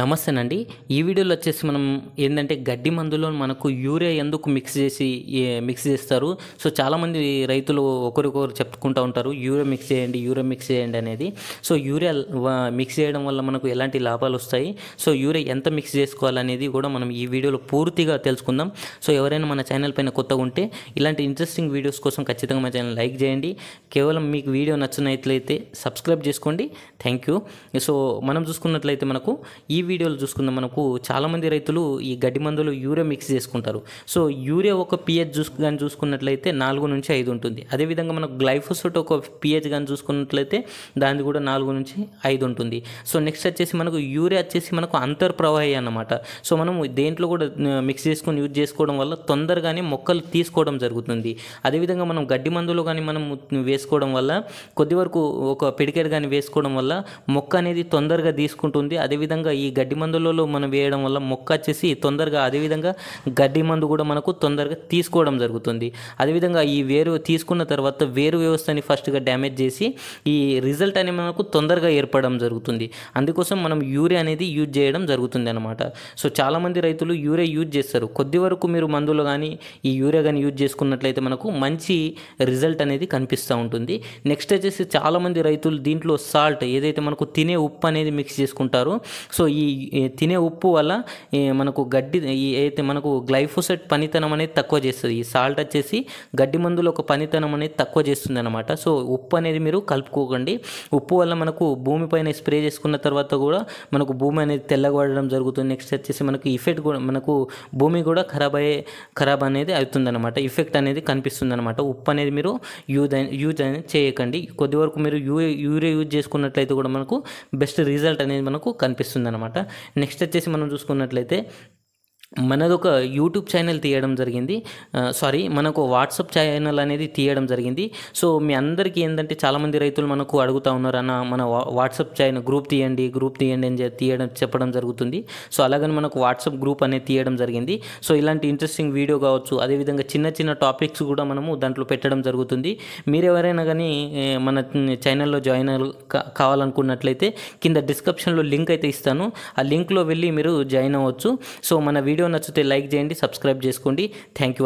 నమస్తేనండి ఈ వీడియోలో వచ్చేసి మనం ఏంటంటే గడ్డి మందులో మనకు యూరియా ఎందుకు మిక్స్ చేసి మిక్స్ చేస్తారు సో చాలామంది రైతులు ఒకరికొకరు చెప్పుకుంటూ ఉంటారు యూరియా మిక్స్ చేయండి యూరియా మిక్స్ చేయండి అనేది సో యూరియా మిక్స్ చేయడం వల్ల మనకు ఎలాంటి లాభాలు వస్తాయి సో యూరియా ఎంత మిక్స్ చేసుకోవాలనేది కూడా మనం ఈ వీడియోలో పూర్తిగా తెలుసుకుందాం సో ఎవరైనా మన ఛానల్ పైన కొత్తగా ఉంటే ఇలాంటి ఇంట్రెస్టింగ్ వీడియోస్ కోసం ఖచ్చితంగా మా ఛానల్ లైక్ చేయండి కేవలం మీకు వీడియో నచ్చినట్లయితే సబ్స్క్రైబ్ చేసుకోండి థ్యాంక్ యూ సో మనం చూసుకున్నట్లయితే మనకు ఈ ఈ వీడియోలో చూసుకుందాం మనకు చాలామంది రైతులు ఈ గడ్డి మందులు యూరియా మిక్స్ చేసుకుంటారు సో యూరియా ఒక పిహెచ్ చూసు కానీ చూసుకున్నట్లయితే నాలుగు నుంచి ఐదు ఉంటుంది అదేవిధంగా మనకు గ్లైఫోసోట్ ఒక పిహెచ్ కానీ చూసుకున్నట్లయితే దానిది కూడా నాలుగు నుంచి ఐదు ఉంటుంది సో నెక్స్ట్ వచ్చేసి మనకు యూరియా వచ్చేసి మనకు అంతర్ ప్రవాహి అన్నమాట సో మనం దేంట్లో కూడా మిక్స్ చేసుకొని యూజ్ చేసుకోవడం వల్ల తొందరగానే మొక్కలు తీసుకోవడం జరుగుతుంది అదేవిధంగా మనం గడ్డి మందులు కానీ మనం వేసుకోవడం వల్ల కొద్ది వరకు ఒక పిడికెడు కానీ వేసుకోవడం వల్ల మొక్క అనేది తొందరగా తీసుకుంటుంది అదేవిధంగా ఈ ఈ గడ్డి మందులలో మనం వేయడం వల్ల మొక్క వచ్చేసి తొందరగా అదేవిధంగా గడ్డి మందు కూడా మనకు తొందరగా తీసుకోవడం జరుగుతుంది అదేవిధంగా ఈ వేరు తీసుకున్న తర్వాత వేరు వ్యవస్థని ఫస్ట్గా డ్యామేజ్ చేసి ఈ రిజల్ట్ అనేది మనకు తొందరగా ఏర్పడడం జరుగుతుంది అందుకోసం మనం యూరియా అనేది యూజ్ చేయడం జరుగుతుంది అనమాట సో చాలామంది రైతులు యూరియా యూజ్ చేస్తారు కొద్ది వరకు మీరు మందులు కానీ ఈ యూరియా కానీ యూజ్ చేసుకున్నట్లయితే మనకు మంచి రిజల్ట్ అనేది కనిపిస్తూ ఉంటుంది నెక్స్ట్ వచ్చేసి చాలామంది రైతులు దీంట్లో సాల్ట్ ఏదైతే మనకు తినే ఉప్పు అనేది మిక్స్ చేసుకుంటారో సో ఈ తినే ఉప్పు వల్ల మనకు గడ్డి అయితే మనకు గ్లైఫోసెట్ పనితనం అనేది తక్కువ చేస్తుంది ఈ సాల్ట్ వచ్చేసి గడ్డి మందులు ఒక పనితనం అనేది తక్కువ చేస్తుంది అనమాట సో ఉప్పు అనేది మీరు కలుపుకోకండి ఉప్పు వల్ల మనకు భూమిపైన స్ప్రే చేసుకున్న తర్వాత కూడా మనకు భూమి అనేది తెల్లగొడడం జరుగుతుంది నెక్స్ట్ వచ్చేసి మనకు ఇఫెక్ట్ కూడా మనకు భూమి కూడా ఖరాబ్ అయ్యే ఖరాబ్ అనేది అవుతుందన్నమాట ఇఫెక్ట్ అనేది కనిపిస్తుంది అనమాట ఉప్పు అనేది మీరు యూజ్ యూజ్ అనేది చేయకండి కొద్ది వరకు మీరు యూ యూరియా యూజ్ చేసుకున్నట్లయితే కూడా మనకు బెస్ట్ రిజల్ట్ అనేది మనకు కనిపిస్తుంది అనమాట నెక్స్ట్ వచ్చేసి మనం చూసుకున్నట్లయితే మనది ఒక యూట్యూబ్ ఛానల్ తీయడం జరిగింది సారీ మనకు వాట్సాప్ ఛానల్ అనేది తీయడం జరిగింది సో మీ అందరికీ ఏంటంటే చాలామంది రైతులు మనకు అడుగుతూ ఉన్నారు అన్న మన వాట్సాప్ ఛానల్ గ్రూప్ తీయండి గ్రూప్ తీయండి అని తీయడం చెప్పడం జరుగుతుంది సో అలాగని మనకు వాట్సాప్ గ్రూప్ అనేది తీయడం జరిగింది సో ఇలాంటి ఇంట్రెస్టింగ్ వీడియో కావచ్చు అదేవిధంగా చిన్న చిన్న టాపిక్స్ కూడా మనము దాంట్లో పెట్టడం జరుగుతుంది మీరు ఎవరైనా కానీ మన ఛానల్లో జాయిన్ కావాలనుకున్నట్లయితే కింద డిస్క్రిప్షన్లో లింక్ అయితే ఇస్తాను ఆ లింక్లో వెళ్ళి మీరు జాయిన్ అవ్వచ్చు సో మన వీడియో వీడియో నచ్చితే లైక్ చేయండి సబ్స్క్రైబ్ చేసుకోండి థ్యాంక్ యూ